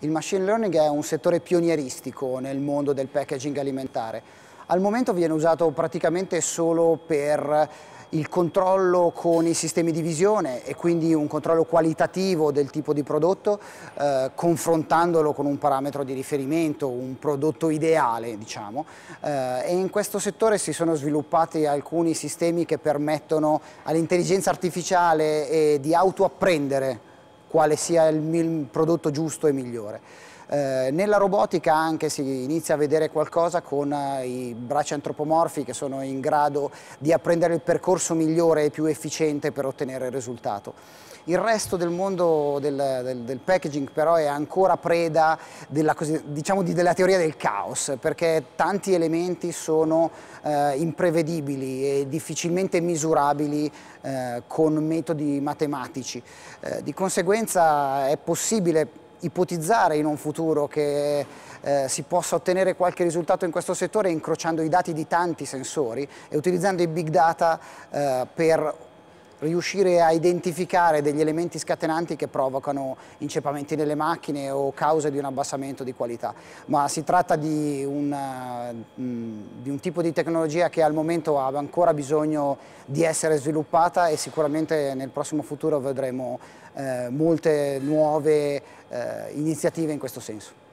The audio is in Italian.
Il machine learning è un settore pionieristico nel mondo del packaging alimentare. Al momento viene usato praticamente solo per il controllo con i sistemi di visione e quindi un controllo qualitativo del tipo di prodotto eh, confrontandolo con un parametro di riferimento, un prodotto ideale diciamo eh, e in questo settore si sono sviluppati alcuni sistemi che permettono all'intelligenza artificiale di autoapprendere quale sia il, prodotto giusto e migliore. Eh, nella robotica anche si inizia a vedere qualcosa con eh, i bracci antropomorfi che sono in grado di apprendere il percorso migliore e più efficiente per ottenere il risultato. Il resto del mondo del, del, del packaging però è ancora preda della, diciamo, della, teoria del caos perché tanti elementi sono eh, imprevedibili e difficilmente misurabili eh, con metodi matematici. Eh, di conseguenza è possibile ipotizzare in un futuro che eh, si possa ottenere qualche risultato in questo settore incrociando i dati di tanti sensori e utilizzando i big data eh, per riuscire a identificare degli elementi scatenanti che provocano inceppamenti nelle macchine o cause di un abbassamento di qualità, ma si tratta di un, eh, mm, di un tipo di tecnologia che al momento ha ancora bisogno di essere sviluppata e sicuramente nel prossimo futuro vedremo eh, molte nuove eh, iniziative in questo senso.